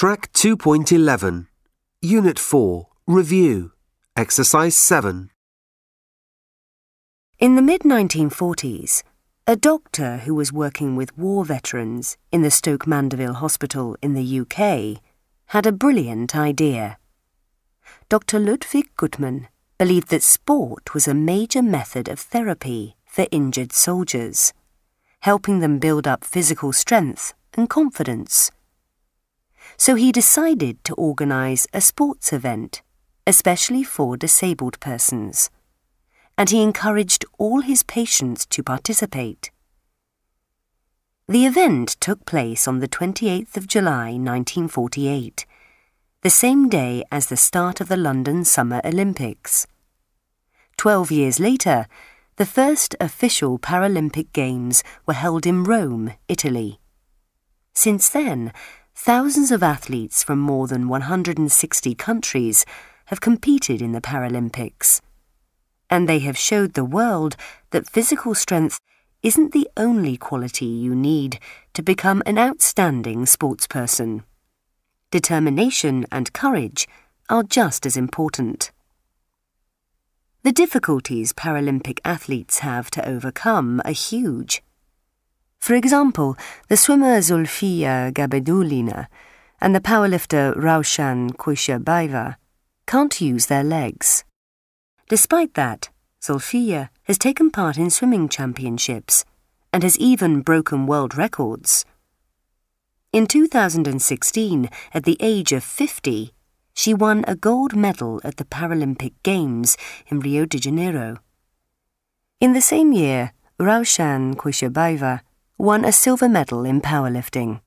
Track 2.11, Unit 4, Review, Exercise 7. In the mid 1940s, a doctor who was working with war veterans in the Stoke Mandeville Hospital in the UK had a brilliant idea. Dr. Ludwig Gutmann believed that sport was a major method of therapy for injured soldiers, helping them build up physical strength and confidence so he decided to organise a sports event, especially for disabled persons, and he encouraged all his patients to participate. The event took place on the 28th of July 1948, the same day as the start of the London Summer Olympics. Twelve years later, the first official Paralympic Games were held in Rome, Italy. Since then, Thousands of athletes from more than 160 countries have competed in the Paralympics. And they have showed the world that physical strength isn't the only quality you need to become an outstanding sportsperson. Determination and courage are just as important. The difficulties Paralympic athletes have to overcome are huge. For example, the swimmer Zulfiya Gabedulina and the powerlifter Raushan Kuishabaeva can't use their legs. Despite that, Zulfiya has taken part in swimming championships and has even broken world records. In 2016, at the age of 50, she won a gold medal at the Paralympic Games in Rio de Janeiro. In the same year, Raushan Kuishabaeva won a silver medal in powerlifting.